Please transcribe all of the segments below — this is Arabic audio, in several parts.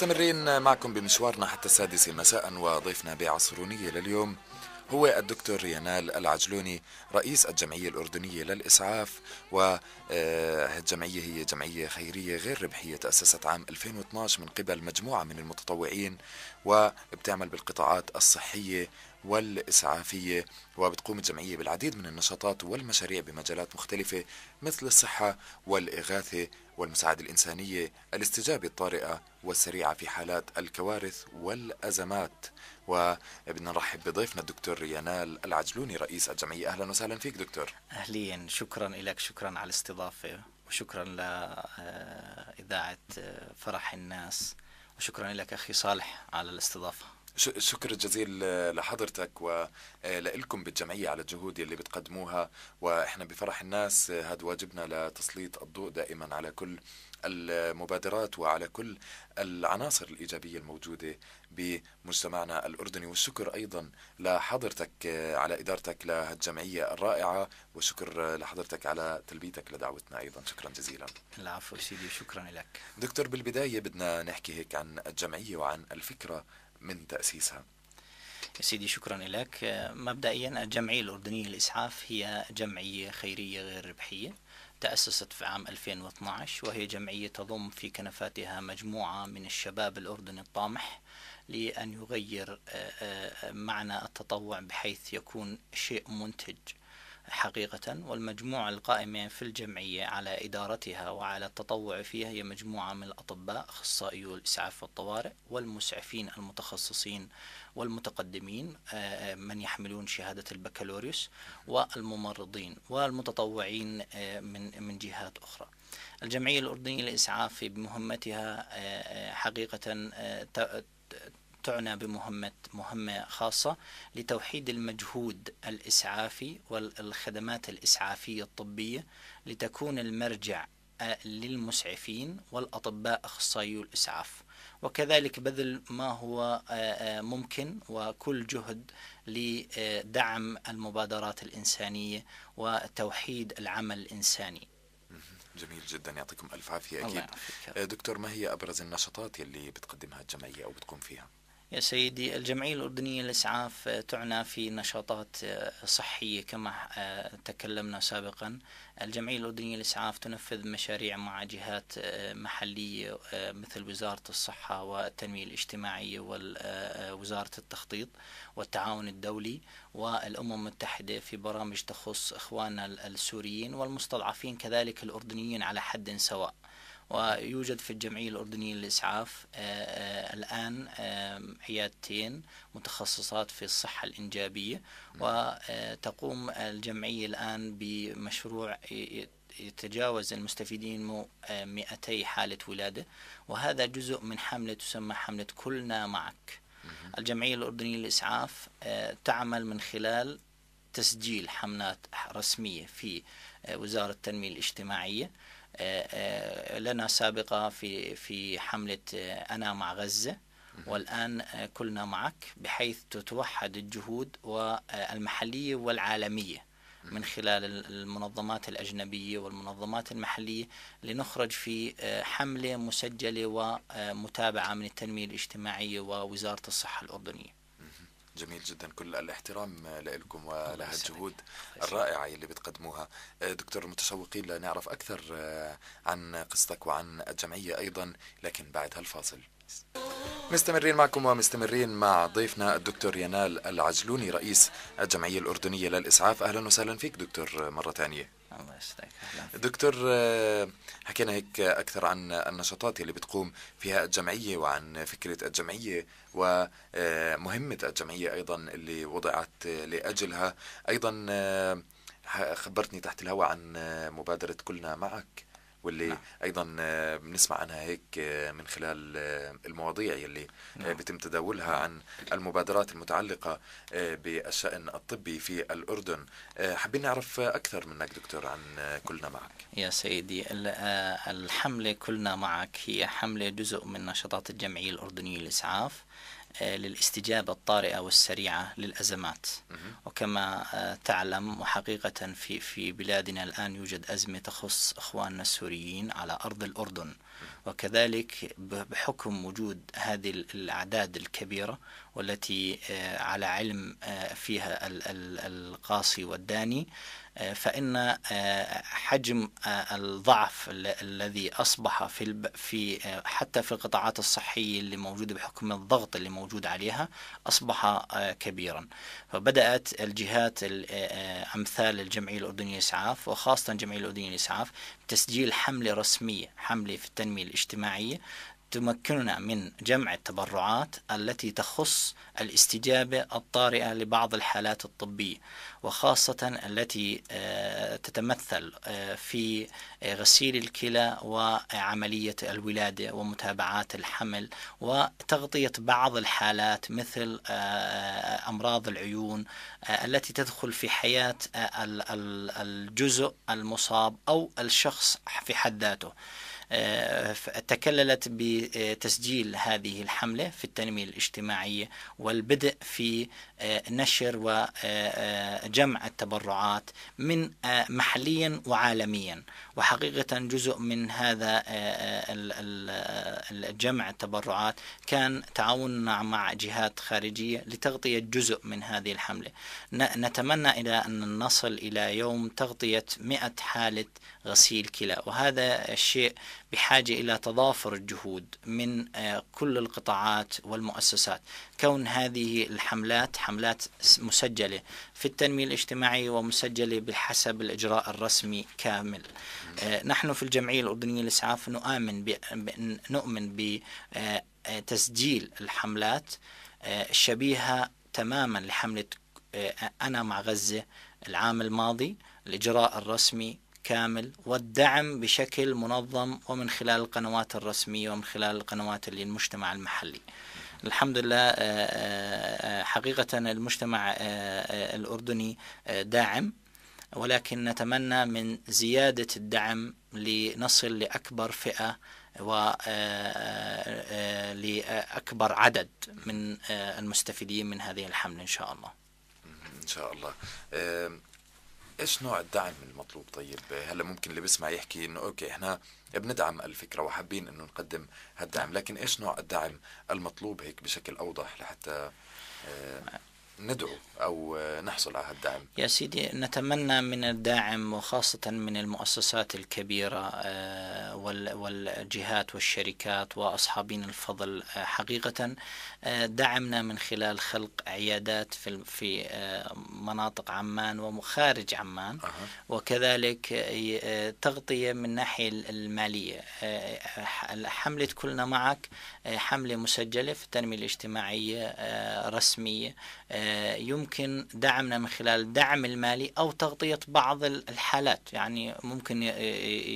مستمرين معكم بمشوارنا حتى السادسة مساء وضيفنا بعصرونية لليوم هو الدكتور ينال العجلوني رئيس الجمعية الأردنية للإسعاف والجمعية هي جمعية خيرية غير ربحية تأسست عام 2012 من قبل مجموعة من المتطوعين وبتعمل بالقطاعات الصحية والإسعافية وبتقوم الجمعية بالعديد من النشاطات والمشاريع بمجالات مختلفة مثل الصحة والإغاثة والمساعدة الإنسانية الاستجابة الطارئة والسريعة في حالات الكوارث والأزمات وبدنا نرحب بضيفنا الدكتور ريانال العجلوني رئيس الجمعية أهلا وسهلا فيك دكتور أهليا شكرا لك شكرا على الاستضافة وشكرا لإذاعة آه، آه، فرح الناس وشكرا لك أخي صالح على الاستضافة شكر جزيل لحضرتك ولكم بالجمعية على الجهود اللي بتقدموها وإحنا بفرح الناس هذا واجبنا لتسليط الضوء دائما على كل المبادرات وعلى كل العناصر الإيجابية الموجودة بمجتمعنا الأردني والشكر أيضا لحضرتك على إدارتك لهالجمعية الرائعة وشكر لحضرتك على تلبيتك لدعوتنا أيضا شكرا جزيلا العفو سيدي شكرا لك دكتور بالبداية بدنا نحكي هيك عن الجمعية وعن الفكرة من تأسيسها سيدي شكرا لك مبدئيا الجمعية الأردنية للإسعاف هي جمعية خيرية غير ربحية تأسست في عام 2012 وهي جمعية تضم في كنفاتها مجموعة من الشباب الأردني الطامح لأن يغير آه، آه، آه، معنى التطوع بحيث يكون شيء منتج حقيقة والمجموعة القائمة في الجمعية على إدارتها وعلى التطوع فيها هي مجموعة من الأطباء أخصائيو الإسعاف والطوارئ والمسعفين المتخصصين والمتقدمين آه، آه، من يحملون شهادة البكالوريوس والممرضين والمتطوعين آه، من من جهات أخرى. الجمعية الأردنية للإسعاف بمهمتها حقيقة تعنى بمهمة مهمة خاصة لتوحيد المجهود الإسعافي والخدمات الإسعافية الطبية لتكون المرجع آه، للمسعفين والأطباء أخصائيو الإسعاف وكذلك بذل ما هو آه، آه، ممكن وكل جهد لدعم المبادرات الإنسانية وتوحيد العمل الإنساني جميل جدا يعطيكم ألف عافية أكيد دكتور ما هي أبرز النشاطات اللي بتقدمها الجمعية أو بتقوم فيها؟ يا سيدي الجمعية الأردنية للإسعاف آه، تعنى في نشاطات آه، صحية كما آه، تكلمنا سابقا الجمعية الأردنية للإسعاف تنفذ مشاريع مع جهات محلية مثل وزارة الصحة والتنمية الاجتماعية ووزارة التخطيط والتعاون الدولي والأمم المتحدة في برامج تخص إخواننا السوريين والمستضعفين كذلك الأردنيين على حد سواء ويوجد في الجمعية الأردنية للإسعاف آه، آه، الآن عيادتين متخصصات في الصحة الإنجابية نعم. وتقوم الجمعية الآن بمشروع يتجاوز المستفيدين 200 آه، حالة ولادة وهذا جزء من حملة تسمى حملة كلنا معك الجمعية الأردنية للإسعاف تعمل من خلال تسجيل حملات رسمية في وزارة التنمية الاجتماعية آه، آه، لنا سابقة في في حملة آه، أنا مع غزة والآن كلنا معك بحيث تتوحد الجهود والمحلية والعالمية من خلال المنظمات الأجنبية والمنظمات المحلية لنخرج في حملة مسجلة ومتابعة من التنمية الاجتماعية ووزارة الصحة الأردنية جميل جدا كل الاحترام لكم ولها الجهود الرائعة اللي بتقدموها أه، دكتور متشوقين لنعرف أكثر أه، عن قصتك وعن الجمعية أيضا لكن بعد هالفاصل مستمرين معكم ومستمرين مع ضيفنا الدكتور ينال العجلوني رئيس الجمعية الأردنية للإسعاف أهلا وسهلا فيك دكتور مرة ثانية الله دكتور آه، حكينا هيك اكثر عن النشاطات اللي بتقوم فيها الجمعيه وعن فكره الجمعيه ومهمه الجمعيه ايضا اللي وضعت لاجلها ايضا آه، خبرتني تحت الهواء عن مبادره كلنا معك واللي نعم. ايضا آه، بنسمع عنها هيك آه، من خلال آه، المواضيع يلي نعم. بتم تداولها عن المبادرات المتعلقه بالشان الطبي في الاردن حابين نعرف اكثر منك دكتور عن كلنا معك يا سيدي الحمله كلنا معك هي حمله جزء من نشاطات الجمعيه الاردنيه للاسعاف آه، للاستجابة الطارئة والسريعة للأزمات وكما آه، تعلم وحقيقة في في بلادنا الآن يوجد أزمة تخص إخواننا السوريين على أرض الأردن وكذلك بحكم وجود هذه الأعداد الكبيرة والتي آه، على علم فيها القاصي والداني فإن آه، حجم آه، الضعف الذي أصبح في في آه، حتى في القطاعات الصحية اللي موجودة بحكم الضغط اللي موجود عليها أصبح كبيرا فبدأت الجهات أمثال الجمعية الأردنية للإسعاف وخاصة الجمعية الأردنية للإسعاف تسجيل حملة رسمية حملة في التنمية الاجتماعية تمكننا من جمع التبرعات التي تخص الاستجابة الطارئة لبعض الحالات الطبية وخاصة التي آه، تتمثل آه، في آه، غسيل الكلى وعملية الولادة ومتابعات الحمل وتغطية بعض الحالات مثل أمراض العيون التي تدخل في حياة الجزء المصاب أو الشخص في حد ذاته. تكللت بتسجيل هذه الحملة في التنمية الاجتماعية والبدء في آه، نشر وجمع آه، آه، التبرعات من محليا وعالميا وحقيقة جزء من هذا الجمع التبرعات كان تعاوننا مع جهات خارجية لتغطية جزء من هذه الحملة نتمنى إلى أن نصل إلى يوم تغطية 100 حالة غسيل كلى وهذا الشيء بحاجة إلى تضافر الجهود من آه، كل القطاعات والمؤسسات كون هذه الحملات حملات مسجلة في التنمية الاجتماعية ومسجلة بحسب الإجراء الرسمي كامل آه، نحن في الجمعية الأردنية للإسعاف نؤمن نؤمن بتسجيل آه، الحملات شبيهة تماما لحملة أنا مع غزة العام الماضي الإجراء الرسمي كامل والدعم بشكل منظم ومن خلال القنوات الرسمية ومن خلال القنوات للمجتمع المحلي الحمد لله آه، آه، آه، حقيقة المجتمع الأردني داعم ولكن نتمنى من زيادة الدعم لنصل لأكبر فئة ولأكبر عدد من المستفيدين من هذه الحملة إن شاء الله إن شاء الله ايش نوع الدعم المطلوب طيب هلا ممكن اللي بسمع يحكي انه اوكي احنا بندعم الفكره وحابين انه نقدم هالدعم لكن ايش نوع الدعم المطلوب هيك بشكل اوضح لحتى آه، ندعو أو نحصل على الدعم يا سيدي نتمنى من الداعم وخاصة من المؤسسات الكبيرة آه، والجهات والشركات وأصحابين الفضل آه، حقيقة آه، دعمنا من خلال خلق عيادات في في مناطق عمان وخارج عمان وكذلك تغطية من الناحية المالية حملة كلنا معك حملة مسجلة في التنمية الاجتماعية رسمية آه، يمكن دعمنا من خلال الدعم المالي أو تغطية بعض الحالات يعني ممكن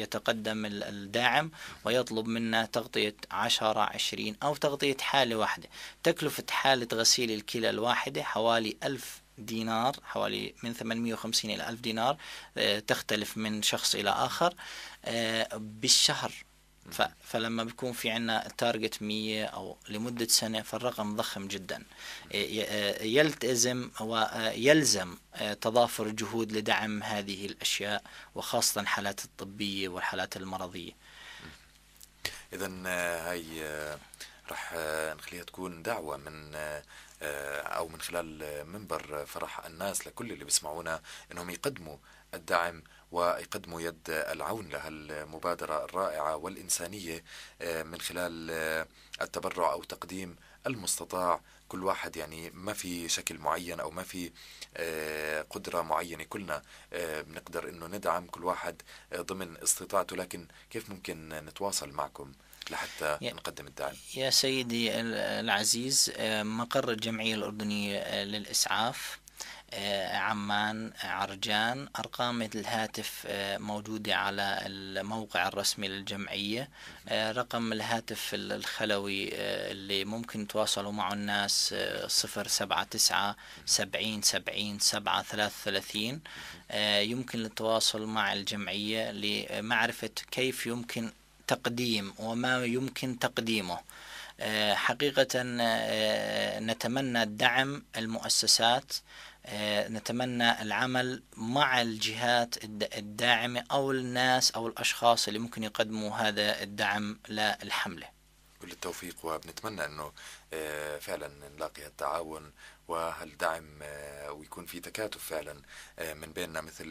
يتقدم الداعم ويطلب منا تغطية عشرة عشرين أو تغطية حالة واحدة تكلفة حالة غسيل الكلى الواحدة حوالي ألف دينار حوالي من 850 إلى 1000 دينار آه، تختلف من شخص إلى آخر آه، بالشهر فلما بيكون في عنا تارجت 100 أو لمدة سنة فالرقم ضخم جدا إيه، إيه، يلتزم ويلزم إيه، تضافر الجهود لدعم هذه الأشياء وخاصة الحالات الطبية والحالات المرضية إذا آه، هاي آه، راح آه، نخليها تكون دعوة من أو من خلال منبر فرح الناس لكل اللي بيسمعونا أنهم يقدموا الدعم ويقدموا يد العون لهالمبادرة الرائعة والإنسانية آه، من خلال آه، التبرع أو تقديم المستطاع كل واحد يعني ما في شكل معين او ما في آه، قدره معينه كلنا بنقدر انه ندعم كل واحد ضمن استطاعته لكن كيف ممكن نتواصل معكم لحتى نقدم الدعم يا سيدي العزيز مقر الجمعيه الاردنيه للاسعاف آه، عمان عرجان أرقام الهاتف آه، موجودة على الموقع الرسمي للجمعية آه، رقم الهاتف الخلوي اللي ممكن تواصلوا معه الناس صفر سبعة تسعة سبعين سبعين سبعة ثلاث ثلاثين يمكن التواصل مع الجمعية لمعرفة كيف يمكن تقديم وما يمكن تقديمه حقيقة نتمنى الدعم المؤسسات آه، نتمنى العمل مع الجهات الداعمة أو الناس أو الأشخاص اللي ممكن يقدموا هذا الدعم للحملة كل التوفيق وبنتمنى أنه آه، فعلا نلاقي هالتعاون وهالدعم آه، ويكون في تكاتف فعلا من بيننا مثل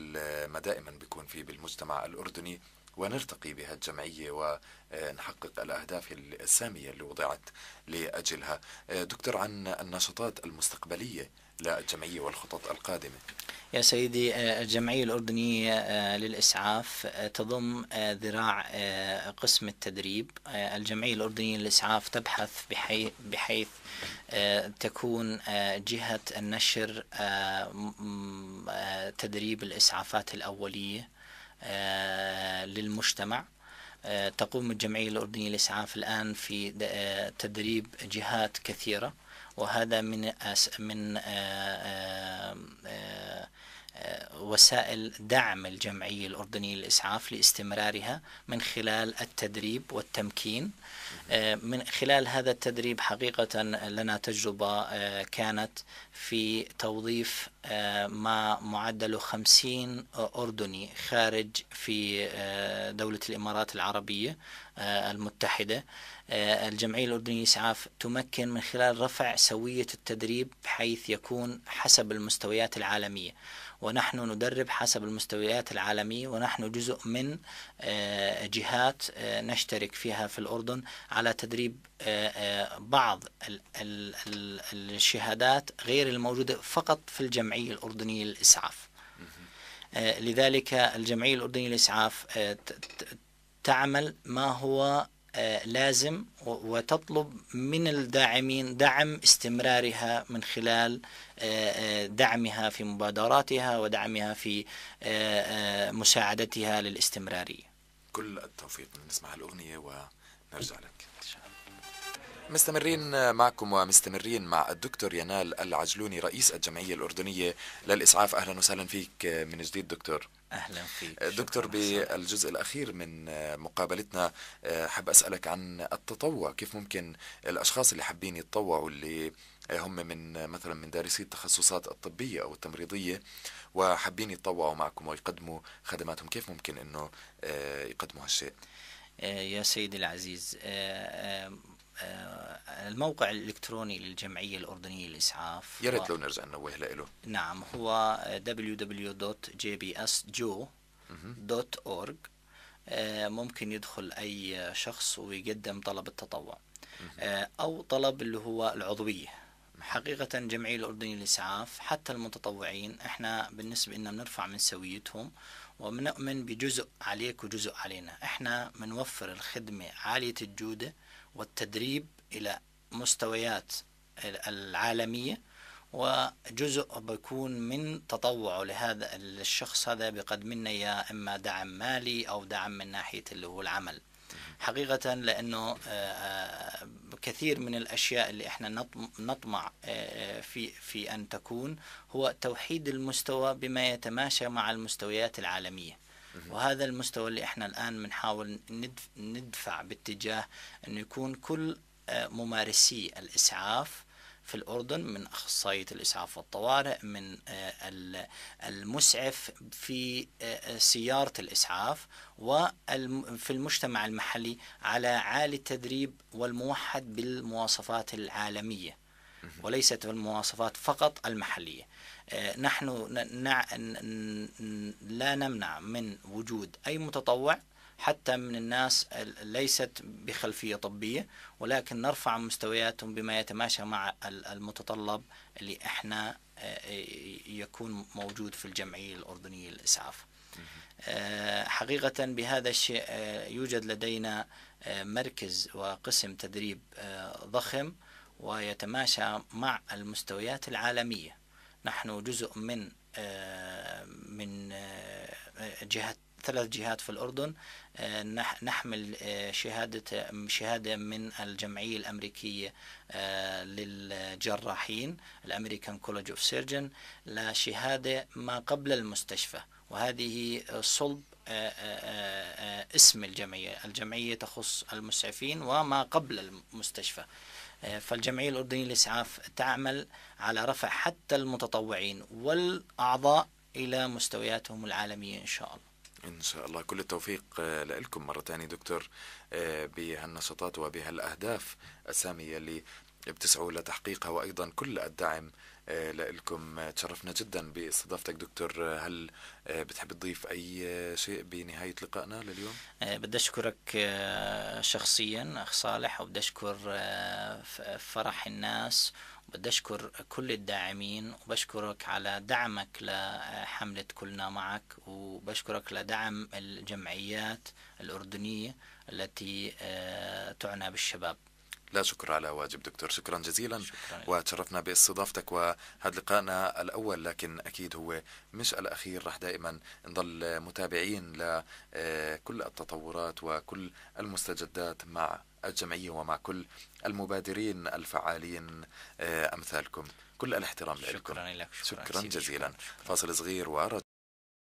ما دائما بيكون في بالمجتمع الأردني ونرتقي بهالجمعية ونحقق الأهداف السامية اللي وضعت لأجلها دكتور عن النشاطات المستقبلية للجمعية والخطط القادمة يا سيدي آه، الجمعية الأردنية آه، للإسعاف آه، تضم ذراع قسم التدريب الجمعية الأردنية للإسعاف تبحث بحيث تكون جهة النشر تدريب الإسعافات الأولية للمجتمع تقوم الجمعية الأردنية للإسعاف الآن في تدريب جهات كثيرة وهذا من من آه، آه، آه، وسائل دعم الجمعية الأردنية للإسعاف لاستمرارها من خلال التدريب والتمكين آه، من خلال هذا التدريب حقيقة لنا تجربة آه، كانت في توظيف آه، ما معدله 50 أردني خارج في دولة الإمارات العربية المتحدة الجمعية الأردنية للإسعاف تمكن من خلال رفع سوية التدريب بحيث يكون حسب المستويات العالمية ونحن ندرب حسب المستويات العالمية ونحن جزء من آه، جهات آه، نشترك فيها في الأردن على تدريب آه، بعض الشهادات غير الموجودة فقط في الجمعية الأردنية للإسعاف لذلك الجمعية الأردنية للإسعاف تعمل ما هو آه، لازم وتطلب من الداعمين دعم استمرارها من خلال آه، آه، دعمها في مبادراتها ودعمها في مساعدتها للاستمرارية كل التوفيق نسمع الأغنية ونرجع لك إن شاء الله مستمرين معكم ومستمرين مع الدكتور ينال العجلوني رئيس الجمعية الأردنية للإسعاف أهلا وسهلا فيك من جديد دكتور اهلا فيك دكتور بالجزء الاخير من مقابلتنا آه، حاب اسالك عن التطوع كيف ممكن الاشخاص اللي حابين يتطوعوا اللي هم من مثلا من دارسي التخصصات الطبيه او التمريضيه وحابين يتطوعوا معكم ويقدموا خدماتهم كيف ممكن انه آه، يقدموا هالشيء آه، يا سيدي العزيز آه، آه، الموقع الإلكتروني للجمعية الأردنية للإسعاف يا ريت لو نرجع ننوه له نعم هو www.jbsjo.org ممكن يدخل أي شخص ويقدم طلب التطوع أو طلب اللي هو العضوية حقيقة جمعية الأردنية للإسعاف حتى المتطوعين إحنا بالنسبة لنا بنرفع من سويتهم وبنؤمن بجزء عليك وجزء علينا احنا بنوفر الخدمة عالية الجودة والتدريب إلى مستويات العالمية وجزء بيكون من تطوعه لهذا الشخص هذا بيقدم لنا يا إما دعم مالي أو دعم من ناحية اللي هو العمل حقيقة لأنه آه، آه، كثير من الأشياء اللي احنا نطمع آه، آه، في, في أن تكون هو توحيد المستوى بما يتماشى مع المستويات العالمية وهذا المستوى اللي احنا الآن بنحاول ندفع باتجاه أن يكون كل آه، ممارسي الإسعاف في الأردن من أخصائية الإسعاف والطوارئ من آه، المسعف في آه، آه، سيارة الإسعاف وفي المجتمع المحلي على عالي التدريب والموحد بالمواصفات العالمية وليست المواصفات فقط المحلية نحن لا نمنع من وجود أي متطوع حتى من الناس ليست بخلفية طبية ولكن نرفع مستوياتهم بما يتماشى مع المتطلب اللي احنا آه، يكون موجود في الجمعية الأردنية للإسعاف آه، حقيقة بهذا الشيء آه، يوجد لدينا مركز وقسم تدريب ضخم ويتماشى مع المستويات العالمية نحن جزء من من جهة ثلاث جهات في الأردن آه، نحمل آه، شهادة شهادة من الجمعية الأمريكية آه، للجراحين الأمريكان كولج أوف سيرجن لشهادة ما قبل المستشفى وهذه صلب اسم الجمعية الجمعية تخص المسعفين وما قبل المستشفى فالجمعية الأردنية للإسعاف تعمل على رفع حتى المتطوعين والأعضاء إلى مستوياتهم العالمية إن شاء الله ان شاء الله كل التوفيق آه، لكم مره ثانيه دكتور آه، بهالنشاطات وبهالاهداف الساميه اللي بتسعوا لتحقيقها وايضا كل الدعم آه، لكم تشرفنا جدا باستضافتك دكتور هل بتحب تضيف اي شيء بنهايه لقائنا لليوم؟ بدي اشكرك شخصيا اخ صالح وبدي اشكر فرح الناس بدي أشكر كل الداعمين وبشكرك على دعمك لحملة كلنا معك وبشكرك لدعم الجمعيات الأردنية التي آه، تعنى بالشباب لا شكر على واجب دكتور شكرا جزيلا شكرا وتشرفنا باستضافتك وهذا لقائنا الأول لكن أكيد هو مش الأخير رح دائما نضل متابعين لكل آه، التطورات وكل المستجدات مع الجمعية ومع كل المبادرين الفعالين آه، أمثالكم كل الاحترام شكرا لكم شكرا لك شكرا, شكرا جزيلا شكرا. فاصل صغير ورد